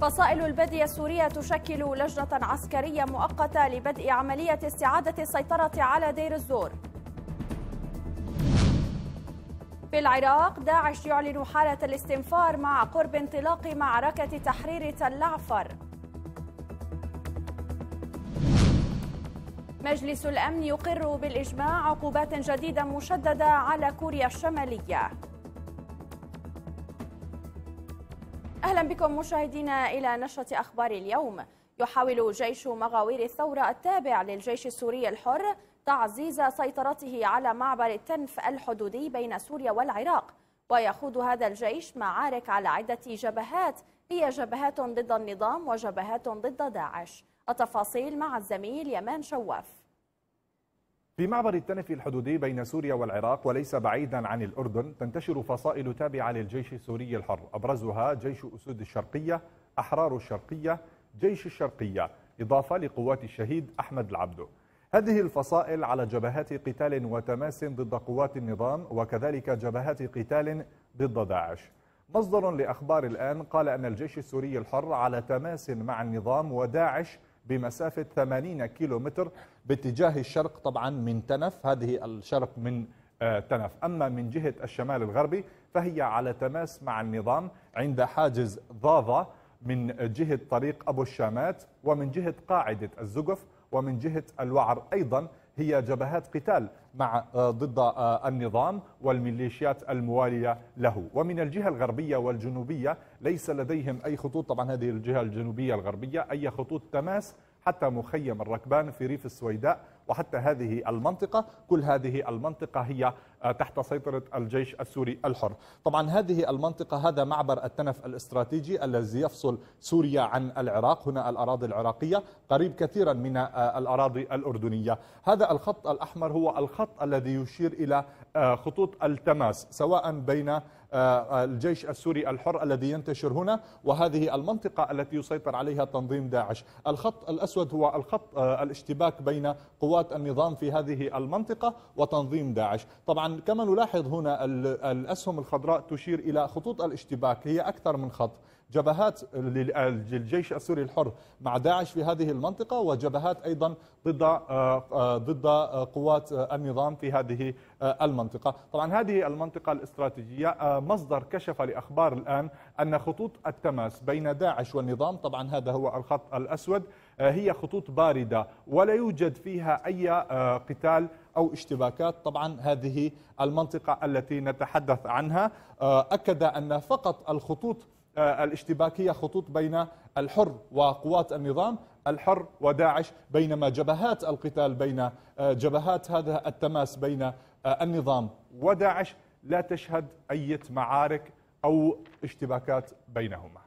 فصائل البدية السورية تشكل لجنة عسكرية مؤقتة لبدء عملية استعادة السيطرة على دير الزور في العراق داعش يعلن حالة الاستنفار مع قرب انطلاق معركة تحرير تلعفر مجلس الأمن يقر بالإجماع عقوبات جديدة مشددة على كوريا الشمالية أهلا بكم مشاهدينا إلى نشرة أخبار اليوم يحاول جيش مغاوير الثورة التابع للجيش السوري الحر تعزيز سيطرته على معبر التنف الحدودي بين سوريا والعراق ويخوض هذا الجيش معارك على عدة جبهات هي جبهات ضد النظام وجبهات ضد داعش التفاصيل مع الزميل يمان شواف في معبر التنفي الحدودي بين سوريا والعراق وليس بعيدا عن الأردن تنتشر فصائل تابعة للجيش السوري الحر أبرزها جيش أسود الشرقية أحرار الشرقية جيش الشرقية إضافة لقوات الشهيد أحمد العبدو هذه الفصائل على جبهات قتال وتماس ضد قوات النظام وكذلك جبهات قتال ضد داعش مصدر لأخبار الآن قال أن الجيش السوري الحر على تماس مع النظام وداعش بمسافة 80 كيلومتر باتجاه الشرق طبعا من تنف هذه الشرق من آه، تنف أما من جهة الشمال الغربي فهي على تماس مع النظام عند حاجز ضاضة من جهة طريق أبو الشامات ومن جهة قاعدة الزقف ومن جهة الوعر أيضا هي جبهات قتال مع آه، ضد آه، النظام والميليشيات الموالية له ومن الجهة الغربية والجنوبية ليس لديهم أي خطوط طبعا هذه الجهة الجنوبية الغربية أي خطوط تماس حتى مخيم الركبان في ريف السويداء وحتى هذه المنطقة كل هذه المنطقة هي آه، تحت سيطرة الجيش السوري الحر طبعا هذه المنطقة هذا معبر التنف الاستراتيجي الذي يفصل سوريا عن العراق هنا الأراضي العراقية قريب كثيرا من آه، الأراضي الأردنية هذا الخط الأحمر هو الخط الذي يشير إلى آه، خطوط التماس سواء بين آه، آه، الجيش السوري الحر الذي ينتشر هنا وهذه المنطقة التي يسيطر عليها تنظيم داعش الخط الأسود هو الخط آه، الاشتباك بين قوات النظام في هذه المنطقة وتنظيم داعش طبعا كما نلاحظ هنا الأسهم الخضراء تشير إلى خطوط الاشتباك هي أكثر من خط جبهات للجيش السوري الحر مع داعش في هذه المنطقة وجبهات أيضا ضد ضد قوات النظام في هذه آه، المنطقة طبعا هذه المنطقة الاستراتيجية آه، مصدر كشف لأخبار الآن أن خطوط التماس بين داعش والنظام طبعا هذا هو الخط الأسود آه، هي خطوط باردة ولا يوجد فيها أي قتال أو اشتباكات طبعا هذه المنطقة التي نتحدث عنها أكد أن فقط الخطوط الاشتباكية خطوط بين الحر وقوات النظام الحر وداعش بينما جبهات القتال بين جبهات هذا التماس بين آه، النظام وداعش لا تشهد أي معارك أو اشتباكات بينهما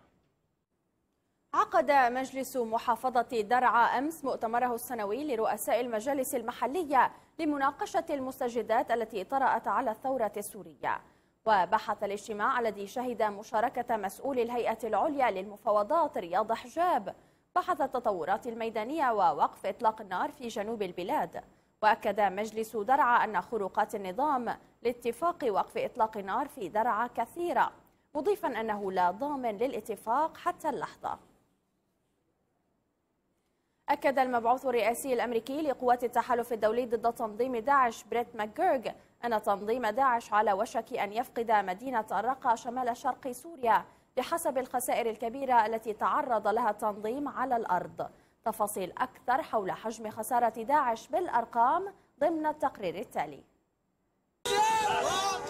عقد مجلس محافظة درعا أمس مؤتمره السنوي لرؤساء المجالس المحلية لمناقشة المستجدات التي طرأت على الثورة السورية وبحث الاجتماع الذي شهد مشاركة مسؤول الهيئة العليا للمفاوضات رياض حجاب بحث التطورات الميدانية ووقف إطلاق النار في جنوب البلاد وأكد مجلس درعا أن خروقات النظام لاتفاق وقف إطلاق النار في درعا كثيرة مضيفا أنه لا ضامن للاتفاق حتى اللحظة أكد المبعوث الرئاسي الأمريكي لقوات التحالف الدولي ضد تنظيم داعش بريت ماكجيرج أن تنظيم داعش على وشك أن يفقد مدينة الرقة شمال شرق سوريا بحسب الخسائر الكبيرة التي تعرض لها التنظيم على الأرض تفاصيل أكثر حول حجم خسارة داعش بالأرقام ضمن التقرير التالي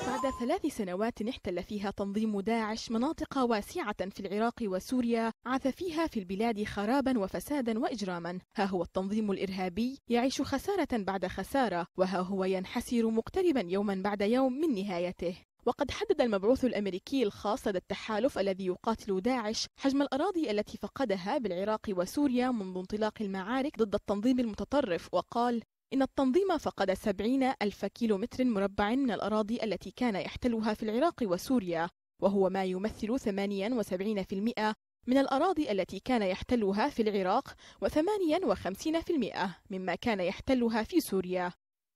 بعد ثلاث سنوات احتل فيها تنظيم داعش مناطق واسعة في العراق وسوريا عاث فيها في البلاد خرابا وفسادا وإجراما ها هو التنظيم الإرهابي يعيش خسارة بعد خسارة وها هو ينحسر مقتربا يوما بعد يوم من نهايته وقد حدد المبعوث الأمريكي الخاص لدى التحالف الذي يقاتل داعش حجم الأراضي التي فقدها بالعراق وسوريا منذ انطلاق المعارك ضد التنظيم المتطرف وقال إن التنظيم فقد 70 ألف كيلو متر مربع من الأراضي التي كان يحتلها في العراق وسوريا وهو ما يمثل 78% من الأراضي التي كان يحتلها في العراق و58% مما كان يحتلها في سوريا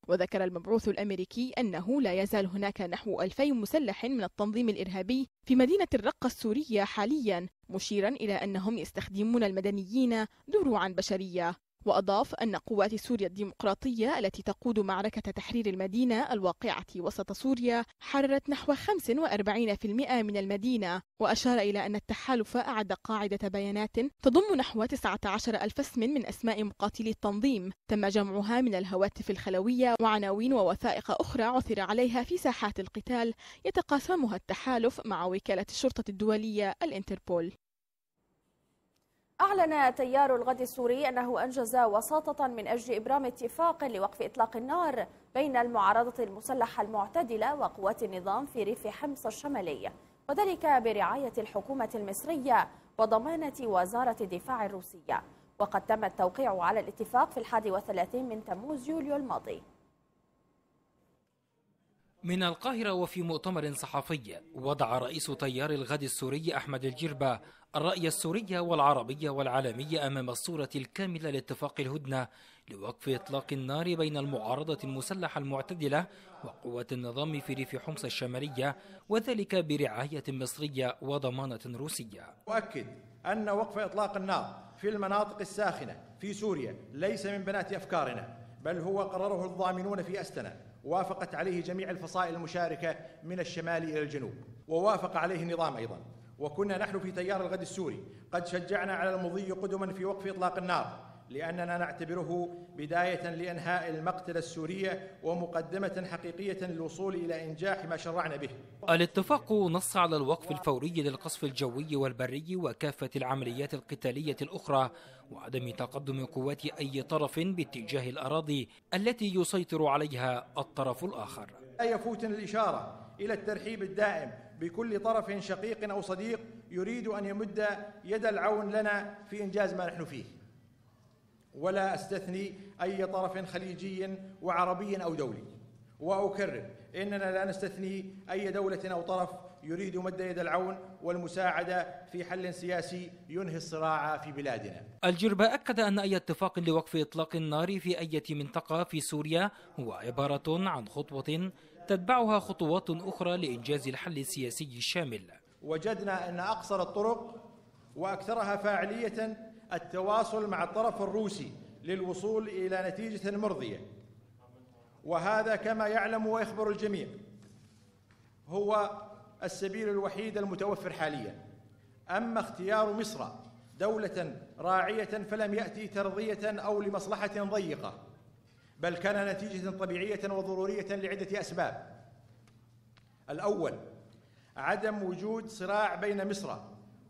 وذكر المبعوث الأمريكي أنه لا يزال هناك نحو 2000 مسلح من التنظيم الإرهابي في مدينة الرقة السورية حاليا مشيرا إلى أنهم يستخدمون المدنيين دروعا بشرية وأضاف أن قوات سوريا الديمقراطية التي تقود معركة تحرير المدينة الواقعة وسط سوريا حررت نحو 45% من المدينة وأشار إلى أن التحالف أعد قاعدة بيانات تضم نحو 19 ألف اسم من أسماء مقاتلي التنظيم تم جمعها من الهواتف الخلوية وعناوين ووثائق أخرى عثر عليها في ساحات القتال يتقاسمها التحالف مع وكالة الشرطة الدولية الانتربول أعلن تيار الغد السوري أنه أنجز وساطة من أجل إبرام اتفاق لوقف إطلاق النار بين المعارضة المسلحة المعتدلة وقوات النظام في ريف حمص الشمالي وذلك برعاية الحكومة المصرية وضمانة وزارة الدفاع الروسية وقد تم التوقيع على الاتفاق في الحادي من تموز يوليو الماضي من القاهرة وفي مؤتمر صحفي وضع رئيس تيار الغد السوري أحمد الجربة الرأي السوري والعربي والعالمي أمام الصورة الكاملة لاتفاق الهدنة لوقف إطلاق النار بين المعارضة المسلحة المعتدلة وقوات النظام في ريف حمص الشمالية وذلك برعاية مصرية وضمانة روسية أؤكد أن وقف إطلاق النار في المناطق الساخنة في سوريا ليس من بنات أفكارنا بل هو قرره الضامنون في أستنا وافقت عليه جميع الفصائل المشاركة من الشمال إلى الجنوب ووافق عليه النظام أيضا وكنا نحن في تيار الغد السوري قد شجعنا على المضي قدما في وقف إطلاق النار لأننا نعتبره بداية لإنهاء المقتلة السورية ومقدمة حقيقية للوصول إلى إنجاح ما شرعنا به الاتفاق نص على الوقف الفوري للقصف الجوي والبري وكافة العمليات القتالية الأخرى وعدم تقدم قوات أي طرف باتجاه الأراضي التي يسيطر عليها الطرف الآخر لا يفوتنا الإشارة إلى الترحيب الدائم بكل طرف شقيق أو صديق يريد أن يمد يد العون لنا في إنجاز ما نحن فيه ولا استثني اي طرف خليجي وعربي او دولي واكرر اننا لا نستثني اي دوله او طرف يريد مد يد العون والمساعده في حل سياسي ينهي الصراع في بلادنا. الجربة اكد ان اي اتفاق لوقف اطلاق النار في اي منطقه في سوريا هو عباره عن خطوه تتبعها خطوات اخرى لانجاز الحل السياسي الشامل. وجدنا ان اقصر الطرق واكثرها فاعليه التواصل مع الطرف الروسي للوصول إلى نتيجة مرضية وهذا كما يعلم ويخبر الجميع هو السبيل الوحيد المتوفر حاليا أما اختيار مصر دولة راعية فلم يأتي ترضية أو لمصلحة ضيقة بل كان نتيجة طبيعية وضرورية لعدة أسباب الأول عدم وجود صراع بين مصر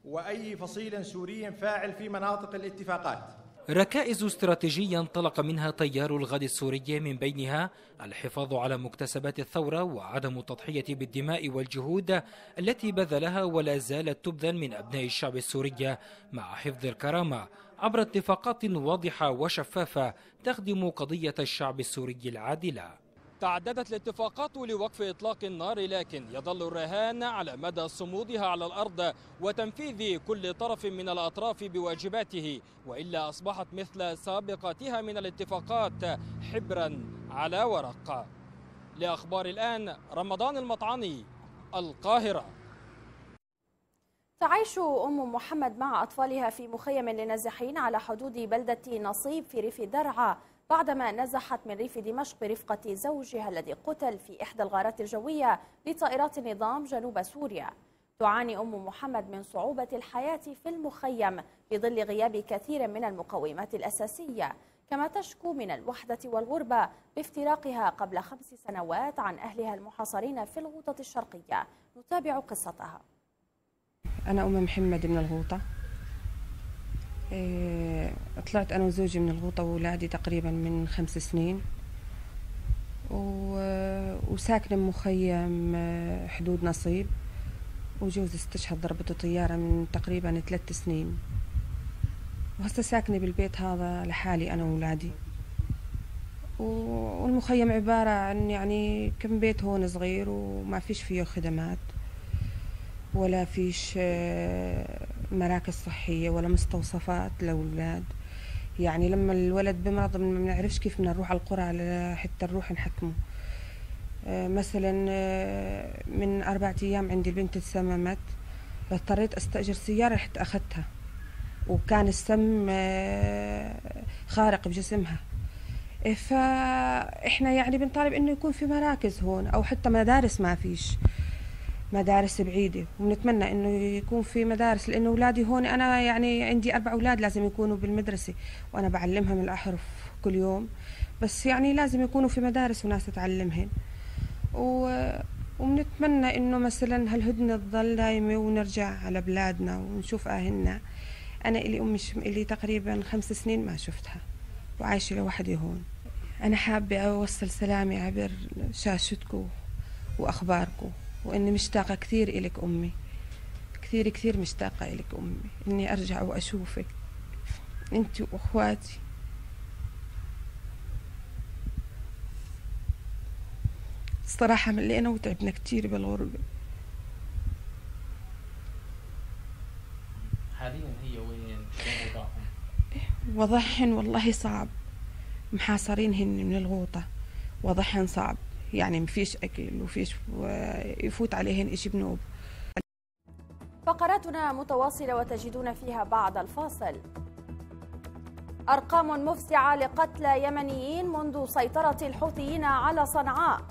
وأي فصيل سوري فاعل في مناطق الاتفاقات ركائز استراتيجية انطلق منها تيار الغد السوري من بينها الحفاظ على مكتسبات الثورة وعدم التضحية بالدماء والجهود التي بذلها ولا زالت تبذل من أبناء الشعب السوري مع حفظ الكرامة عبر اتفاقات واضحة وشفافة تخدم قضية الشعب السوري العادلة تعددت الاتفاقات لوقف إطلاق النار لكن يظل الرهان على مدى صمودها على الأرض وتنفيذ كل طرف من الأطراف بواجباته وإلا أصبحت مثل سابقتها من الاتفاقات حبرا على ورق لأخبار الآن رمضان المطعني القاهرة تعيش أم محمد مع أطفالها في مخيم للنازحين على حدود بلدة نصيب في ريف درعا بعدما نزحت من ريف دمشق برفقة زوجها الذي قتل في إحدى الغارات الجوية لطائرات النظام جنوب سوريا تعاني أم محمد من صعوبة الحياة في المخيم في ظل غياب كثير من المقومات الأساسية كما تشكو من الوحدة والغربة بافتراقها قبل خمس سنوات عن أهلها المحاصرين في الغوطة الشرقية نتابع قصتها أنا أم محمد من الغوطة إيه، طلعت أنا وزوجي من الغوطة وولادي تقريبا من خمس سنين وساكنة بمخيم إيه، حدود نصيب وجوزي استشهد ضربته طيارة من تقريبا ثلاث سنين وهسه ساكنة بالبيت هذا لحالي أنا وولادي والمخيم عبارة عن يعني كم بيت هون صغير وما فيش فيه خدمات ولا فيش آه، مراكز صحية ولا مستوصفات للأولاد يعني لما الولد بمرض ما بنعرفش كيف بدنا نروح على القرى حتى نروح نحكمه آه، مثلا آه، من أربعة أيام عندي البنت تسممت اضطريت أستأجر سيارة حتى أخذتها وكان السم خارق بجسمها إيه، فاحنا يعني بنطالب انه يكون في مراكز هون او حتى مدارس ما فيش مدارس بعيدة ونتمنى إنه يكون في مدارس لأنه أولادي هون أنا يعني عندي أربع أولاد لازم يكونوا بالمدرسة وأنا بعلمهم الأحرف كل يوم بس يعني لازم يكونوا في مدارس وناس تعلمهم و... وبنتمنى إنه مثلا هالهدنة تظل دايمة ونرجع على بلادنا ونشوف أهلنا أنا إلي أمي ش... إلي تقريبا خمس سنين ما شفتها وعايشة لوحدي هون أنا حابة أوصل سلامي عبر شاشتكم وأخباركم وإني مشتاقة كثير إلك أمي كثير كثير مشتاقة إلك أمي إني أرجع وأشوفك أنت وأخواتي الصراحة ملينا وتعبنا كتير بالغربة حاليا هي وين يعني وضعهم؟ والله صعب محاصرينهن من الغوطة وضعهم صعب يعني مفيش اكل وفيش يفوت عليهن اشي بنوب فقراتنا متواصله وتجدون فيها بعد الفاصل ارقام مفزعه لقتلى يمنيين منذ سيطره الحوثيين على صنعاء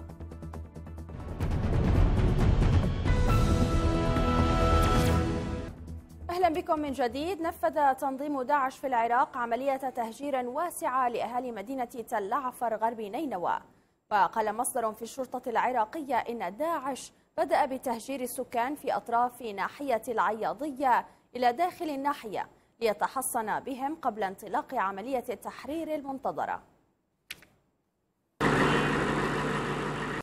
اهلا بكم من جديد نفذ تنظيم داعش في العراق عمليه تهجير واسعه لاهالي مدينه تل عفر غرب نينوى وقال مصدر في الشرطة العراقية إن داعش بدأ بتهجير السكان في أطراف ناحية العياضية إلى داخل الناحية ليتحصن بهم قبل انطلاق عملية التحرير المنتظرة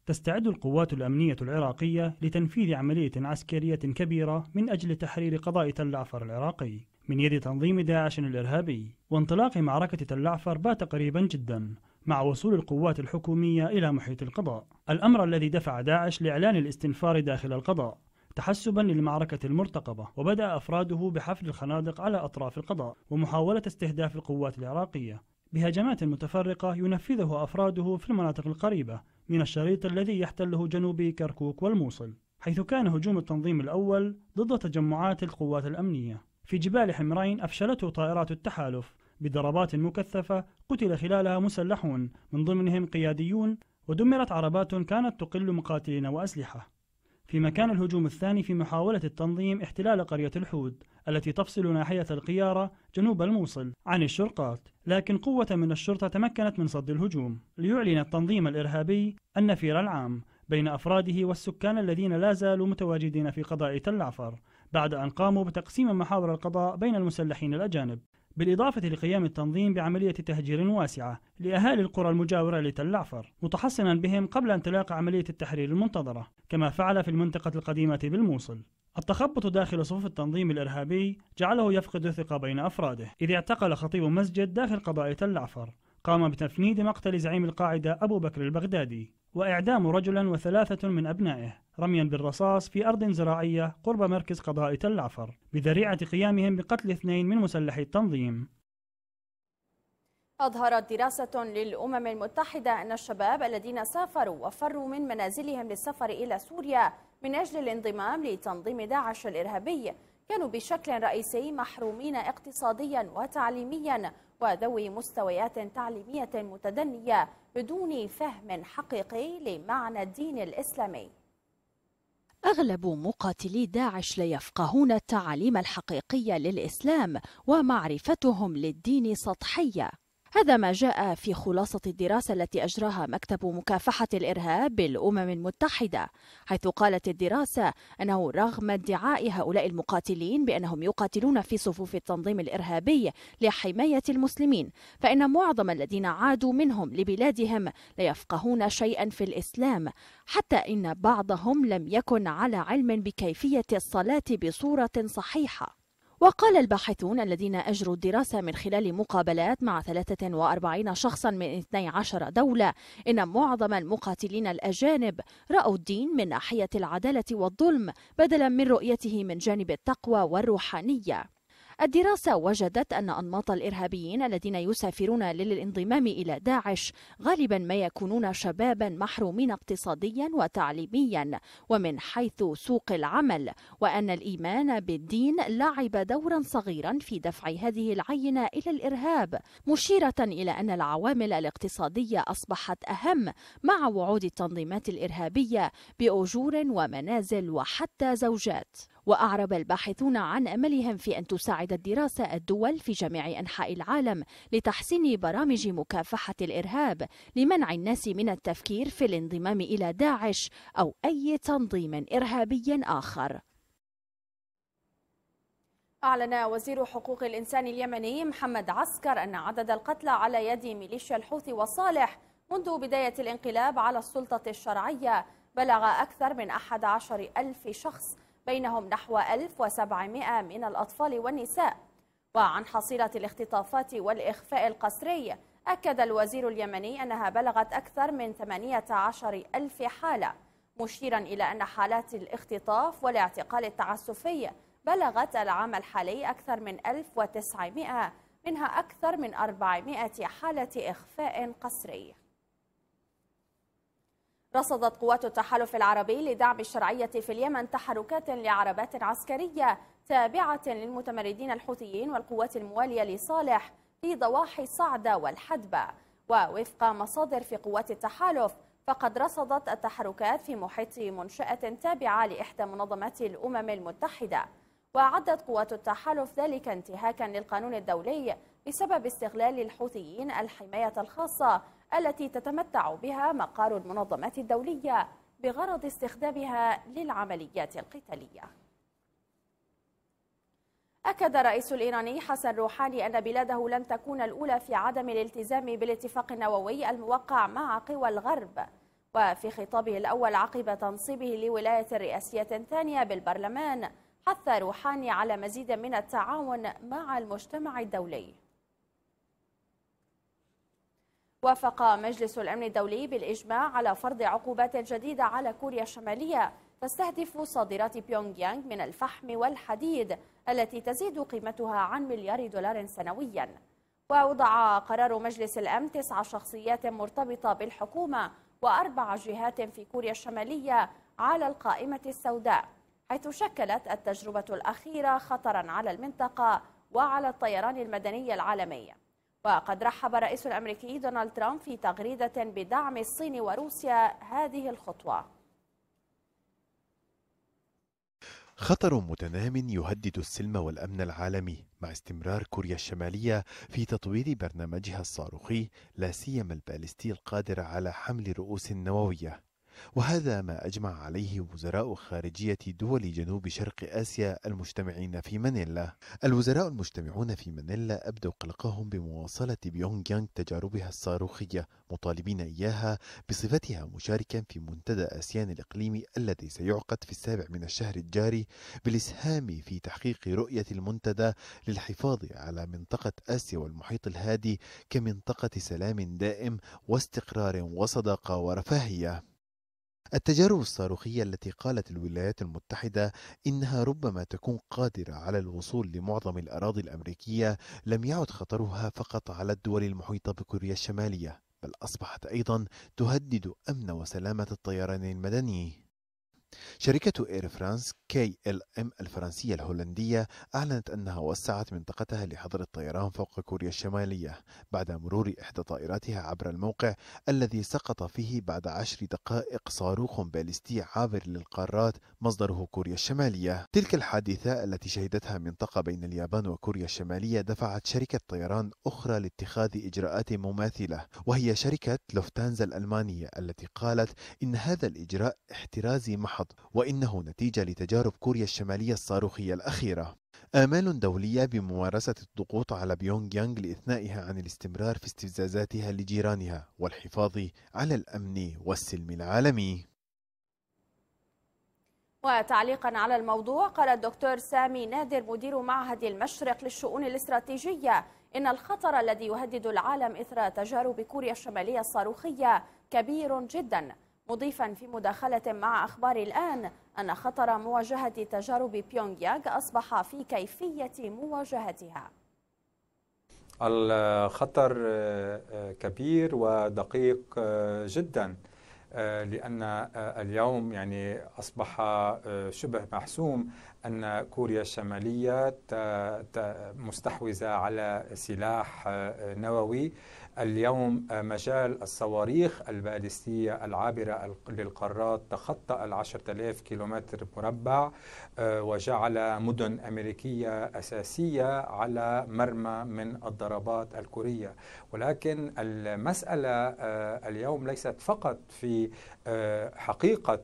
تستعد القوات الأمنية العراقية لتنفيذ عملية عسكرية كبيرة من أجل تحرير قضاء تلعفر العراقي من يد تنظيم داعش الإرهابي وانطلاق معركة تلعفر بات قريبا جدا مع وصول القوات الحكومية إلى محيط القضاء الأمر الذي دفع داعش لإعلان الاستنفار داخل القضاء تحسبا للمعركة المرتقبة وبدأ أفراده بحفر الخنادق على أطراف القضاء ومحاولة استهداف القوات العراقية بهجمات متفرقة ينفذه أفراده في المناطق القريبة من الشريط الذي يحتله جنوبي كركوك والموصل حيث كان هجوم التنظيم الأول ضد تجمعات القوات الأمنية في جبال حمرين أفشلته طائرات التحالف بضربات مكثفة قتل خلالها مسلحون من ضمنهم قياديون ودمرت عربات كانت تقل مقاتلين وأسلحة في مكان الهجوم الثاني في محاولة التنظيم احتلال قرية الحود التي تفصل ناحية القيارة جنوب الموصل عن الشرقات لكن قوة من الشرطة تمكنت من صد الهجوم ليعلن التنظيم الإرهابي النفير العام بين أفراده والسكان الذين لا زالوا متواجدين في قضاء تل عفر بعد أن قاموا بتقسيم محاور القضاء بين المسلحين الأجانب بالإضافة لقيام التنظيم بعملية تهجير واسعة لأهالي القرى المجاورة لتل متحصنا بهم قبل أن تلاقى عملية التحرير المنتظرة كما فعل في المنطقة القديمة بالموصل التخبط داخل صفوف التنظيم الإرهابي جعله يفقد الثقة بين أفراده إذ اعتقل خطيب مسجد داخل قضاء تلعفر قام بتفنيد مقتل زعيم القاعدة أبو بكر البغدادي وإعدام رجلا وثلاثة من أبنائه رميا بالرصاص في أرض زراعية قرب مركز قضاء تل عفر بذريعة قيامهم بقتل اثنين من مسلحي التنظيم أظهرت دراسة للأمم المتحدة أن الشباب الذين سافروا وفروا من منازلهم للسفر إلى سوريا من أجل الانضمام لتنظيم داعش الإرهابي كانوا بشكل رئيسي محرومين اقتصاديا وتعليميا وذوي مستويات تعليمية متدنية بدون فهم حقيقي لمعنى الدين الإسلامي أغلب مقاتلي داعش لا يفقهون التعاليم الحقيقية للإسلام ومعرفتهم للدين سطحية هذا ما جاء في خلاصة الدراسة التي أجراها مكتب مكافحة الإرهاب بالأمم المتحدة حيث قالت الدراسة أنه رغم ادعاء هؤلاء المقاتلين بأنهم يقاتلون في صفوف التنظيم الإرهابي لحماية المسلمين فإن معظم الذين عادوا منهم لبلادهم لا يفقهون شيئا في الإسلام حتى إن بعضهم لم يكن على علم بكيفية الصلاة بصورة صحيحة وقال الباحثون الذين أجروا الدراسة من خلال مقابلات مع 43 شخصا من 12 دولة إن معظم المقاتلين الأجانب رأوا الدين من ناحية العدالة والظلم بدلا من رؤيته من جانب التقوى والروحانية الدراسة وجدت أن أنماط الإرهابيين الذين يسافرون للانضمام إلى داعش غالبا ما يكونون شبابا محرومين اقتصاديا وتعليميا ومن حيث سوق العمل وأن الإيمان بالدين لعب دورا صغيرا في دفع هذه العينة إلى الإرهاب مشيرة إلى أن العوامل الاقتصادية أصبحت أهم مع وعود التنظيمات الإرهابية بأجور ومنازل وحتى زوجات وأعرب الباحثون عن أملهم في أن تساعد الدراسة الدول في جميع أنحاء العالم لتحسين برامج مكافحة الإرهاب لمنع الناس من التفكير في الانضمام إلى داعش أو أي تنظيم إرهابي آخر أعلن وزير حقوق الإنسان اليمني محمد عسكر أن عدد القتلى على يد ميليشيا الحوثي وصالح منذ بداية الانقلاب على السلطة الشرعية بلغ أكثر من 11 ألف شخص بينهم نحو 1700 من الأطفال والنساء وعن حصيلة الاختطافات والإخفاء القسري أكد الوزير اليمني أنها بلغت أكثر من 18 ألف حالة مشيرا إلى أن حالات الاختطاف والاعتقال التعسفي بلغت العام الحالي أكثر من 1900 منها أكثر من 400 حالة إخفاء قسري رصدت قوات التحالف العربي لدعم الشرعية في اليمن تحركات لعربات عسكرية تابعة للمتمردين الحوثيين والقوات الموالية لصالح في ضواحي صعدة والحدبة ووفق مصادر في قوات التحالف فقد رصدت التحركات في محيط منشأة تابعة لإحدى منظمات الأمم المتحدة وعدت قوات التحالف ذلك انتهاكا للقانون الدولي بسبب استغلال الحوثيين الحماية الخاصة التي تتمتع بها مقار المنظمات الدولية بغرض استخدامها للعمليات القتالية أكد الرئيس الإيراني حسن روحاني أن بلاده لن تكون الأولى في عدم الالتزام بالاتفاق النووي الموقع مع قوى الغرب وفي خطابه الأول عقب تنصيبه لولاية رئاسية ثانية بالبرلمان حث روحاني على مزيد من التعاون مع المجتمع الدولي وافق مجلس الأمن الدولي بالإجماع على فرض عقوبات جديدة على كوريا الشمالية تستهدف صادرات بيونغ يانغ من الفحم والحديد التي تزيد قيمتها عن مليار دولار سنويا ووضع قرار مجلس الأمن تسع شخصيات مرتبطة بالحكومة وأربع جهات في كوريا الشمالية على القائمة السوداء حيث شكلت التجربة الأخيرة خطرا على المنطقة وعلى الطيران المدني العالمي وقد رحب الرئيس الأمريكي دونالد ترامب في تغريدة بدعم الصين وروسيا هذه الخطوة خطر متنام يهدد السلم والأمن العالمي مع استمرار كوريا الشمالية في تطوير برنامجها الصاروخي لا سيما البالستي القادر على حمل رؤوس نووية وهذا ما أجمع عليه وزراء خارجية دول جنوب شرق آسيا المجتمعين في مانيلا الوزراء المجتمعون في مانيلا أبدوا قلقهم بمواصلة بيونغ يانغ تجاربها الصاروخية مطالبين إياها بصفتها مشاركا في منتدى آسيان الإقليمي الذي سيعقد في السابع من الشهر الجاري بالإسهام في تحقيق رؤية المنتدى للحفاظ على منطقة آسيا والمحيط الهادي كمنطقة سلام دائم واستقرار وصداقة ورفاهية التجارب الصاروخية التي قالت الولايات المتحدة إنها ربما تكون قادرة على الوصول لمعظم الأراضي الأمريكية لم يعد خطرها فقط على الدول المحيطة بكوريا الشمالية بل أصبحت أيضا تهدد أمن وسلامة الطيران المدني شركة إير فرانس كي ال ام الفرنسية الهولندية أعلنت أنها وسعت منطقتها لحظر الطيران فوق كوريا الشمالية بعد مرور إحدى طائراتها عبر الموقع الذي سقط فيه بعد عشر دقائق صاروخ باليستي عابر للقارات مصدره كوريا الشمالية تلك الحادثة التي شهدتها منطقة بين اليابان وكوريا الشمالية دفعت شركة طيران أخرى لاتخاذ إجراءات مماثلة وهي شركة لوفتانزا الألمانية التي قالت إن هذا الإجراء احترازي محض الملاحظ وإنه نتيجة لتجارب كوريا الشمالية الصاروخية الأخيرة آمال دولية بممارسة الضغوط على بيونغ يانغ لإثنائها عن الاستمرار في استفزازاتها لجيرانها والحفاظ على الأمن والسلم العالمي وتعليقا على الموضوع قال الدكتور سامي نادر مدير معهد المشرق للشؤون الاستراتيجية إن الخطر الذي يهدد العالم إثر تجارب كوريا الشمالية الصاروخية كبير جداً مضيفا في مداخلة مع أخبار الآن أن خطر مواجهة تجارب بيونغيانغ أصبح في كيفية مواجهتها الخطر آه، آه، كبير ودقيق آه، جدا لأن اليوم يعني أصبح شبه محسوم أن كوريا الشمالية مستحوذة على سلاح نووي اليوم مجال الصواريخ البالستية العابرة للقارات تخطى العشرة آلاف كيلومتر مربع آه، وجعل مدن أمريكية أساسية على مرمى من الضربات الكورية ولكن المسألة آه، اليوم ليست فقط في آه، حقيقة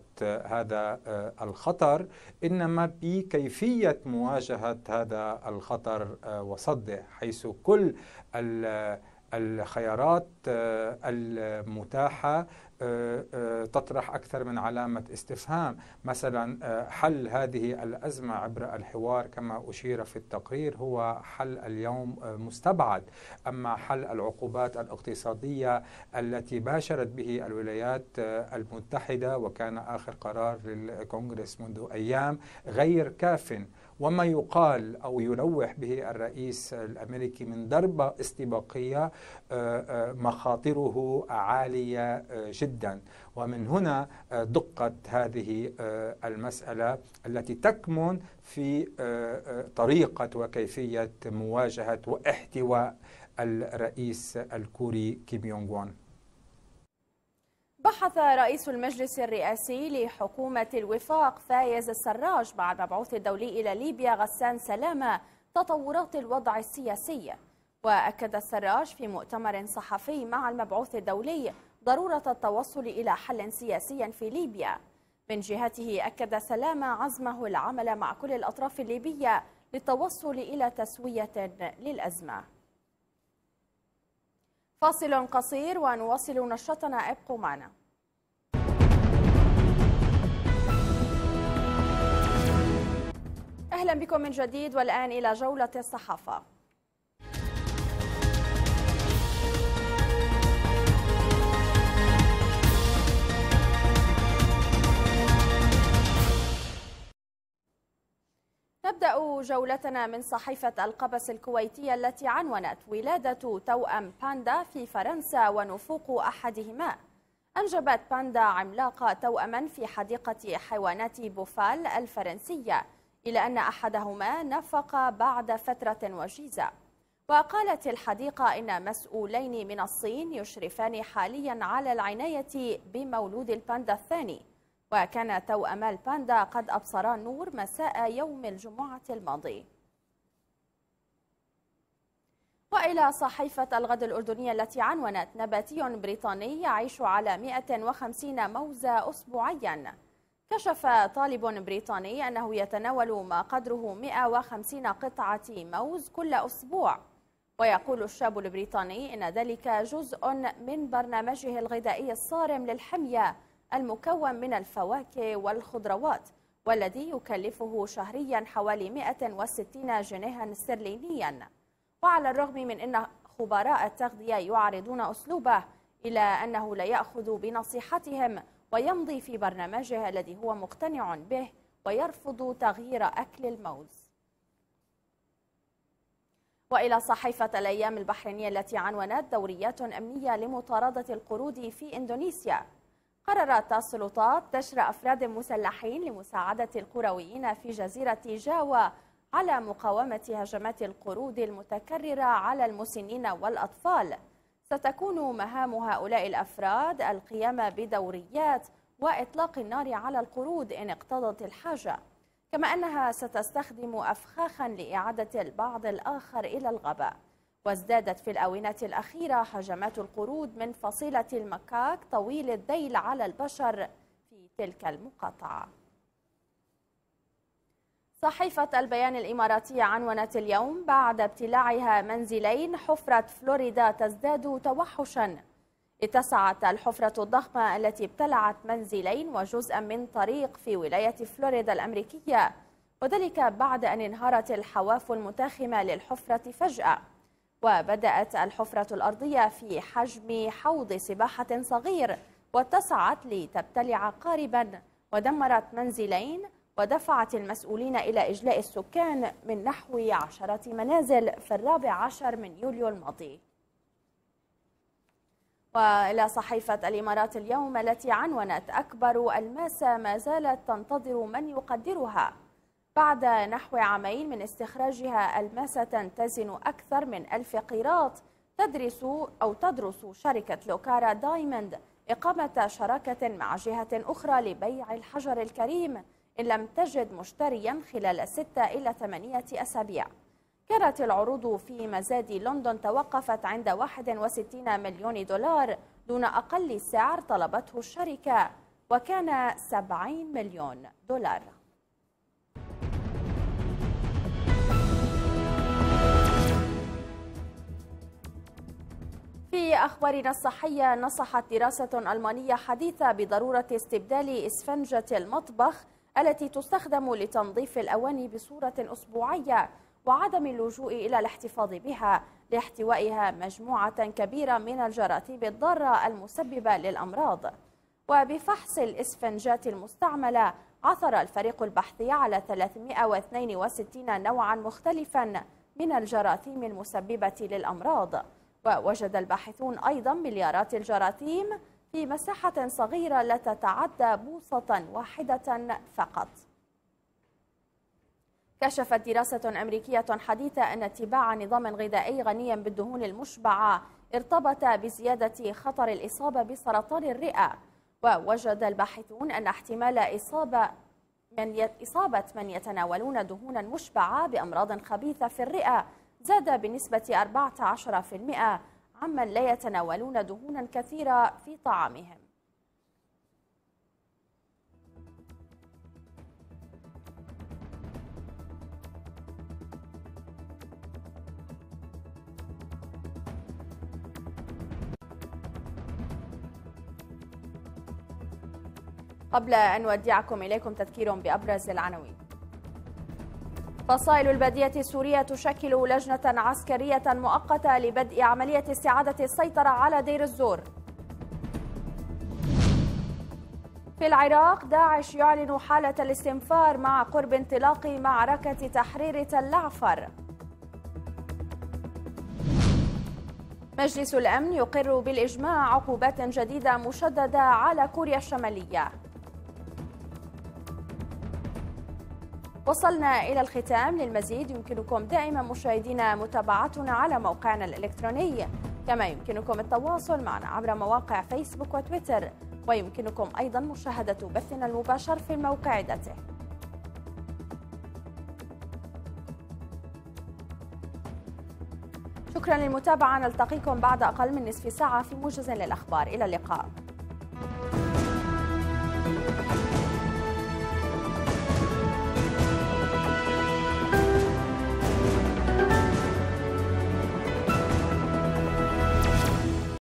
هذا الخطر إنما بكيفية مواجهة هذا الخطر وصده حيث كل ال الخيارات آه، المتاحة آه، آه، تطرح أكثر من علامة استفهام مثلا حل هذه الأزمة عبر الحوار كما أشير في التقرير هو حل اليوم مستبعد أما حل العقوبات الاقتصادية التي باشرت به الولايات المتحدة وكان آخر قرار للكونغرس منذ أيام غير كاف وما يقال أو يلوح به الرئيس الأمريكي من ضربة استباقية آه، آه، مخاطره عالية آه، جدا ومن هنا دقة هذه المسألة التي تكمن في طريقة وكيفية مواجهة واحتواء الرئيس الكوري كيم يونغ وان بحث رئيس المجلس الرئاسي لحكومة الوفاق فايز السراج مع المبعوث الدولي إلى ليبيا غسان سلامة تطورات الوضع السياسي وأكد السراج في مؤتمر صحفي مع المبعوث الدولي ضرورة التوصل إلى حل سياسي في ليبيا من جهته أكد سلامة عزمه العمل مع كل الأطراف الليبية للتوصل إلى تسوية للأزمة فاصل قصير ونواصل نشاطنا ابقوا معنا أهلا بكم من جديد والآن إلى جولة الصحافة نبدأ جولتنا من صحيفة القبس الكويتية التي عنونت ولادة توأم باندا في فرنسا ونفوق أحدهما أنجبت باندا عملاقة توأما في حديقة حيوانات بوفال الفرنسية إلى أن أحدهما نفق بعد فترة وجيزة وقالت الحديقة إن مسؤولين من الصين يشرفان حاليا على العناية بمولود الباندا الثاني وكان توأم الباندا قد أبصرا النور مساء يوم الجمعة الماضي وإلى صحيفة الغد الأردنية التي عنونت نباتي بريطاني يعيش على 150 موزة أسبوعياً كشف طالب بريطاني أنه يتناول ما قدره 150 قطعة موز كل أسبوع ويقول الشاب البريطاني إن ذلك جزء من برنامجه الغذائي الصارم للحمية المكون من الفواكه والخضروات والذي يكلفه شهريا حوالي 160 جنيها استرلينيا وعلى الرغم من أن خبراء التغذية يعرضون أسلوبه إلى أنه لا يأخذ بنصيحتهم ويمضي في برنامجه الذي هو مقتنع به ويرفض تغيير أكل الموز وإلى صحيفة الأيام البحرينية التي عنونت دوريات أمنية لمطاردة القرود في إندونيسيا قررت السلطات نشر أفراد مسلحين لمساعدة القرويين في جزيرة جاوة على مقاومة هجمات القرود المتكررة على المسنين والأطفال ستكون مهام هؤلاء الأفراد القيام بدوريات وإطلاق النار على القرود إن اقتضت الحاجة كما أنها ستستخدم أفخاخا لإعادة البعض الآخر إلى الغابة وازدادت في الآونة الأخيرة هجمات القرود من فصيلة المكاك طويل الذيل على البشر في تلك المقاطعة صحيفة البيان الإماراتية عنونت اليوم بعد ابتلاعها منزلين حفرة فلوريدا تزداد توحشاً اتسعت الحفرة الضخمة التي ابتلعت منزلين وجزءا من طريق في ولاية فلوريدا الأمريكية وذلك بعد أن انهارت الحواف المتاخمة للحفرة فجأة وبدأت الحفرة الأرضية في حجم حوض سباحة صغير واتسعت لتبتلع قاربا ودمرت منزلين ودفعت المسؤولين إلى إجلاء السكان من نحو عشرة منازل في الرابع عشر من يوليو الماضي وإلى صحيفة الإمارات اليوم التي عنونت أكبر الماسة ما زالت تنتظر من يقدرها بعد نحو عامين من استخراجها ألماسة تزن أكثر من ألف قيراط تدرس أو تدرس شركة لوكارا دايموند إقامة شراكة مع جهة أخرى لبيع الحجر الكريم إن لم تجد مشتريا خلال ستة إلى ثمانية أسابيع كانت العروض في مزاد لندن توقفت عند 61 مليون دولار دون أقل سعر طلبته الشركة وكان 70 مليون دولار في أخبارنا الصحية نصحت دراسة ألمانية حديثة بضرورة استبدال إسفنجة المطبخ التي تستخدم لتنظيف الأواني بصورة أسبوعية وعدم اللجوء إلى الاحتفاظ بها لاحتوائها مجموعة كبيرة من الجراثيم الضارة المسببة للأمراض وبفحص الإسفنجات المستعملة عثر الفريق البحثي على 362 نوعا مختلفا من الجراثيم المسببة للأمراض ووجد الباحثون أيضا مليارات الجراثيم في مساحة صغيرة لا تتعدى بوصة واحدة فقط كشفت دراسة أمريكية حديثة أن اتباع نظام غذائي غني بالدهون المشبعة ارتبط بزيادة خطر الإصابة بسرطان الرئة ووجد الباحثون أن احتمال إصابة من إصابة من يتناولون دهونا مشبعة بأمراض خبيثة في الرئة زاد بنسبة 14% عمن لا يتناولون دهونا كثيرة في طعامهم قبل أن أودعكم إليكم تذكير بأبرز العناوين فصائل البادية السورية تشكل لجنة عسكرية مؤقتة لبدء عملية استعادة السيطرة على دير الزور في العراق داعش يعلن حالة الاستنفار مع قرب انطلاق معركة تحرير تل عفر مجلس الأمن يقر بالإجماع عقوبات جديدة مشددة على كوريا الشمالية وصلنا إلى الختام للمزيد يمكنكم دائما مشاهدينا متابعتنا على موقعنا الإلكتروني كما يمكنكم التواصل معنا عبر مواقع فيسبوك وتويتر ويمكنكم أيضا مشاهدة بثنا المباشر في الموقع ذاته شكرا للمتابعة نلتقيكم بعد أقل من نصف ساعة في موجز للأخبار إلى اللقاء